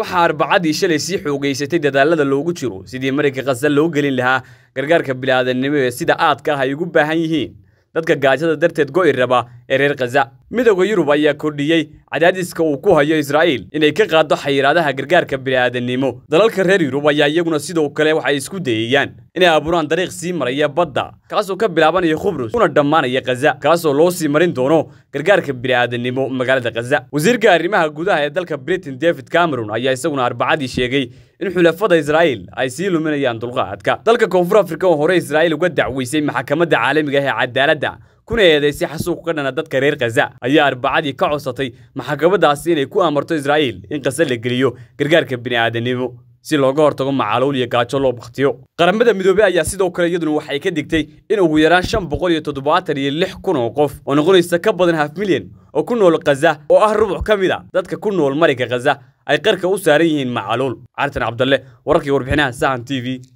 waxaa arbacadii shalay sii xoogaysatay dadaalada loogu jiro sidii marayka khasa loo gelin lahaa gargaarka bilaadanimo ee sida aadka ah ay ugu baahan yihiin dadka gaajada darteed go'i raba reer khaza midowda yurub ayaa kordhiyey cadaadiska uu ku hayo israa'iil inay ka qaado xayiraadaha gargaarka bini'aadamnimo dalalka reer yurub ayaa iyaguna sidoo kale waxay isku dayayaan inay abuuraan dariiq sii maraya badda kaasoo ka bilaabanayo khubrus una dhammaanaya khaza kaasoo loo sii marin doono gargaarka bini'aadamnimo magaalada khaza wasiirka arrimaha gudaha ee dalka britain david cameron ayaa isaguna arbacadii sheegay in xulafada israa'iil ay sii luminayaan dulqaadka dalka koonfur afrika oo hore israa'iil uga dacweysay maxkamadda caalamiga ah ee cadaaladda kuna xasuuqu ka dhana dadka reer khaza ayaa arbacadii ka codsatay maxkamadaasi inay ku amarto israa'iil in khaza la geliyo gargaarka bini aadamnimo si looga hortago macaluul iyo gaajo loo baktiyo qaramada midoobey ayaa sidoo kale iyaduna waxay ka digtay in ugu yaraan shan boqol iyo toddobaatan iyo lix kun oo qof oo noqonaysa ka badan haf milyan oo ku nool khaza oo ah rubuc ka mid a dadka ku nool marinka khaza ay qarka u saaran yihiin macaluul cartan cabdalle wararkii warbixinaha sahan t v